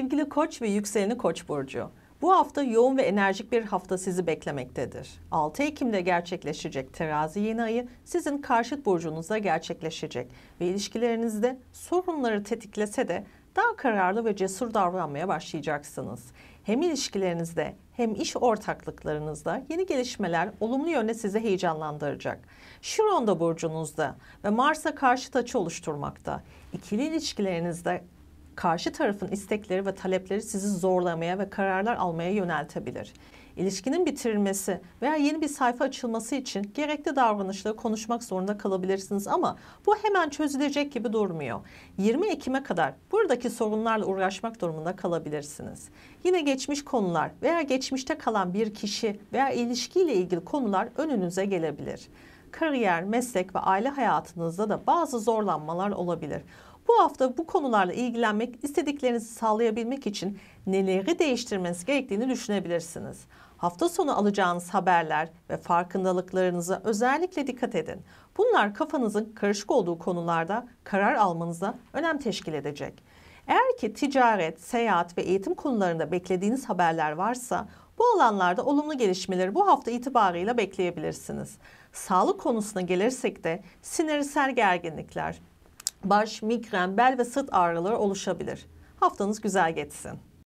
Sevgili Koç ve yükseleni Koç burcu. Bu hafta yoğun ve enerjik bir hafta sizi beklemektedir. 6 Ekim'de gerçekleşecek terazi yeni ayı sizin karşıt burcunuzda gerçekleşecek ve ilişkilerinizde sorunları tetiklese de daha kararlı ve cesur davranmaya başlayacaksınız. Hem ilişkilerinizde hem iş ortaklıklarınızda yeni gelişmeler olumlu yöne sizi heyecanlandıracak. Şiron da burcunuzda ve Mars'a karşı açı oluşturmakta. İkili ilişkilerinizde karşı tarafın istekleri ve talepleri sizi zorlamaya ve kararlar almaya yöneltebilir. İlişkinin bitirilmesi veya yeni bir sayfa açılması için gerekli davranışları konuşmak zorunda kalabilirsiniz ama bu hemen çözülecek gibi durmuyor. 20 Ekim'e kadar buradaki sorunlarla uğraşmak durumunda kalabilirsiniz. Yine geçmiş konular veya geçmişte kalan bir kişi veya ilişkiyle ilgili konular önünüze gelebilir kariyer, meslek ve aile hayatınızda da bazı zorlanmalar olabilir. Bu hafta bu konularla ilgilenmek, istediklerinizi sağlayabilmek için neleri değiştirmeniz gerektiğini düşünebilirsiniz. Hafta sonu alacağınız haberler ve farkındalıklarınıza özellikle dikkat edin. Bunlar kafanızın karışık olduğu konularda karar almanıza önem teşkil edecek. Eğer ki ticaret, seyahat ve eğitim konularında beklediğiniz haberler varsa bu alanlarda olumlu gelişmeleri bu hafta itibarıyla bekleyebilirsiniz. Sağlık konusuna gelirsek de sinirsel gerginlikler, baş, migren, bel ve sırt ağrıları oluşabilir. Haftanız güzel geçsin.